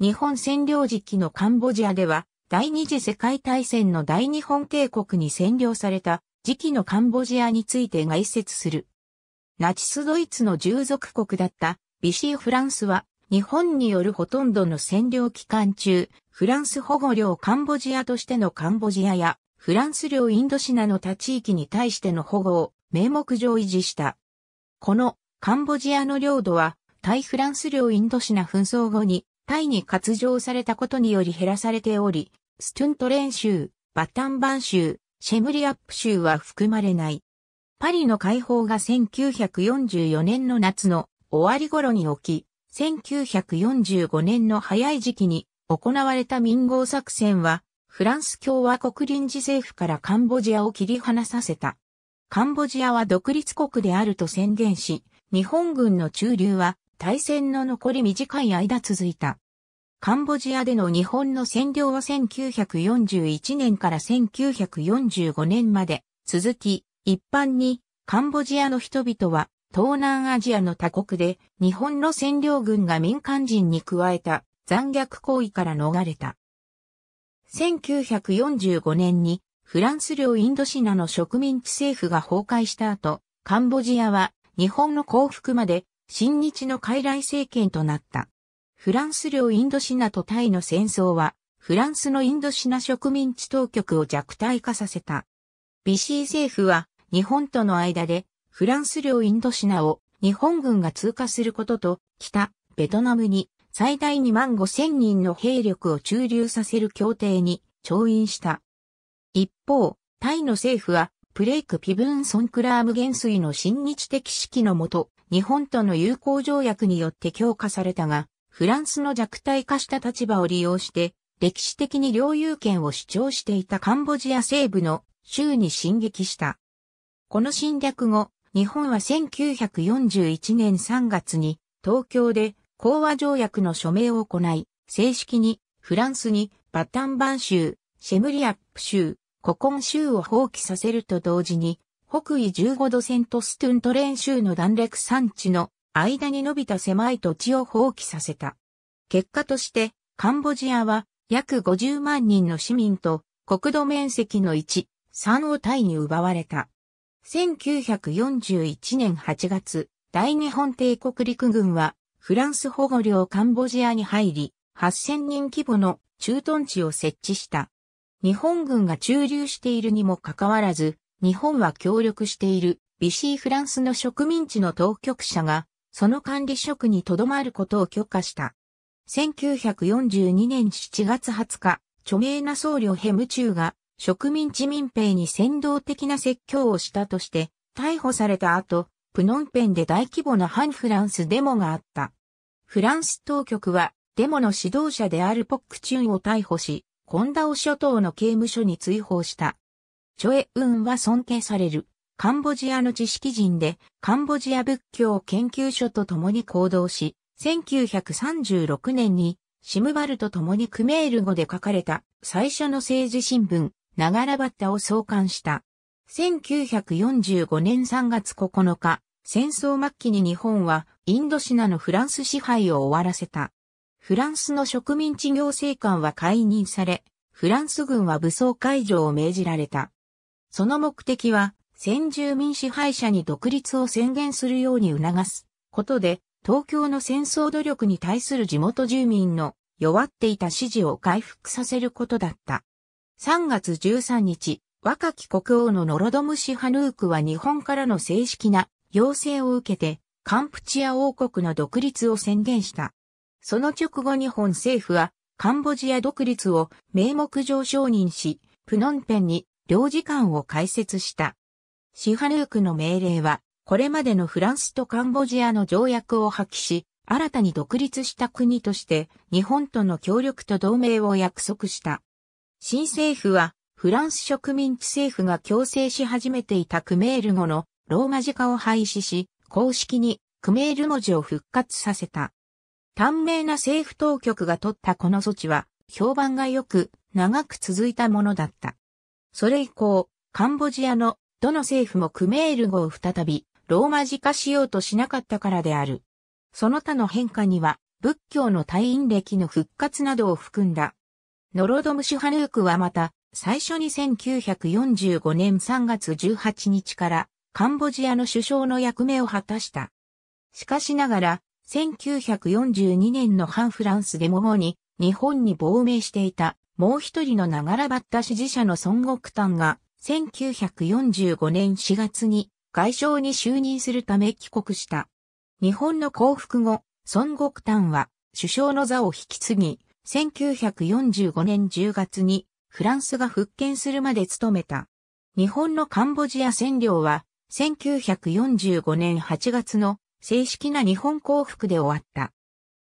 日本占領時期のカンボジアでは、第二次世界大戦の大日本帝国に占領された時期のカンボジアについて概説する。ナチスドイツの従属国だったビシーフランスは日本によるほとんどの占領期間中、フランス保護領カンボジアとしてのカンボジアやフランス領インドシナの他地域に対しての保護を名目上維持した。このカンボジアの領土は対フランス領インドシナ紛争後にタイに割譲されたことにより減らされており、ストゥントレン州、バタンバン州、シェムリアップ州は含まれない。パリの解放が1944年の夏の終わり頃に起き、1945年の早い時期に行われた民合作戦は、フランス共和国臨時政府からカンボジアを切り離させた。カンボジアは独立国であると宣言し、日本軍の駐留は大戦の残り短い間続いた。カンボジアでの日本の占領は1941年から1945年まで続き、一般にカンボジアの人々は東南アジアの他国で日本の占領軍が民間人に加えた残虐行為から逃れた。1945年にフランス領インドシナの植民地政府が崩壊した後、カンボジアは日本の降伏まで新日の傀儡政権となった。フランス領インドシナとタイの戦争は、フランスのインドシナ植民地当局を弱体化させた。ビシー政府は、日本との間で、フランス領インドシナを日本軍が通過することと、北、ベトナムに最大2万5千人の兵力を駐留させる協定に調印した。一方、タイの政府は、プレイク・ピブーン・ソンクラーム元帥の親日的指揮のもと、日本との友好条約によって強化されたが、フランスの弱体化した立場を利用して、歴史的に領有権を主張していたカンボジア西部の州に進撃した。この侵略後、日本は1941年3月に東京で講和条約の署名を行い、正式にフランスにバタンバン州、シェムリアップ州、ココン州を放棄させると同時に北緯15度線とストゥントレーン州の断裂山地の間に伸びた狭い土地を放棄させた。結果として、カンボジアは約50万人の市民と国土面積の1、3をタイに奪われた。1941年8月、大日本帝国陸軍はフランス保護領カンボジアに入り、8000人規模の駐屯地を設置した。日本軍が駐留しているにもかかわらず、日本は協力している、ビシーフランスの植民地の当局者が、その管理職に留まることを許可した。1942年7月20日、著名な僧侶ヘム中が、植民地民兵に先導的な説教をしたとして、逮捕された後、プノンペンで大規模な反フランスデモがあった。フランス当局は、デモの指導者であるポックチュンを逮捕し、コンダオ諸島の刑務所に追放した。チョエ・ウンは尊敬される。カンボジアの知識人で、カンボジア仏教研究所と共に行動し、1936年にシムバルと共にクメール語で書かれた最初の政治新聞、ながらバッタを創刊した。1945年3月9日、戦争末期に日本はインドシナのフランス支配を終わらせた。フランスの植民地行政官は解任され、フランス軍は武装解除を命じられた。その目的は、先住民支配者に独立を宣言するように促すことで、東京の戦争努力に対する地元住民の弱っていた支持を回復させることだった。3月13日、若き国王のノロドムシハヌークは日本からの正式な要請を受けて、カンプチア王国の独立を宣言した。その直後日本政府は、カンボジア独立を名目上承認し、プノンペンに領事館を開設した。シハヌークの命令は、これまでのフランスとカンボジアの条約を破棄し、新たに独立した国として、日本との協力と同盟を約束した。新政府は、フランス植民地政府が強制し始めていたクメール語のローマ字化を廃止し、公式にクメール文字を復活させた。短命な政府当局が取ったこの措置は、評判が良く、長く続いたものだった。それ以降、カンボジアのどの政府もクメール語を再びローマ字化しようとしなかったからである。その他の変化には仏教の退院歴の復活などを含んだ。ノロドム・シュハヌークはまた最初に1945年3月18日からカンボジアの首相の役目を果たした。しかしながら1942年の反フランスデモ後に日本に亡命していたもう一人のながらバッタ支持者の孫極丹が、1945年4月に外相に就任するため帰国した。日本の降伏後、孫極丹は首相の座を引き継ぎ、1945年10月にフランスが復権するまで務めた。日本のカンボジア占領は1945年8月の正式な日本降伏で終わった。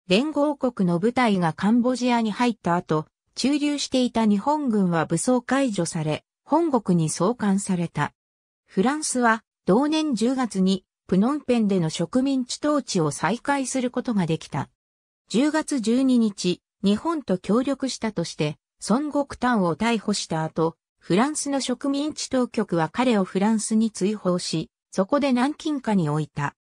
連合国の部隊がカンボジアに入った後、駐留していた日本軍は武装解除され、本国に送還された。フランスは同年10月にプノンペンでの植民地統治を再開することができた。10月12日、日本と協力したとして、孫国丹を逮捕した後、フランスの植民地当局は彼をフランスに追放し、そこで南京下に置いた。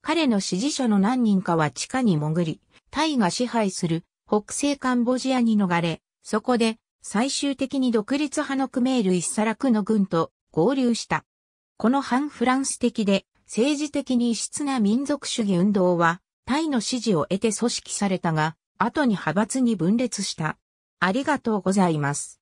彼の支持者の何人かは地下に潜り、タイが支配する北西カンボジアに逃れ、そこで、最終的に独立派のクメール一サラクの軍と合流した。この反フランス的で政治的に異質な民族主義運動は、タイの支持を得て組織されたが、後に派閥に分裂した。ありがとうございます。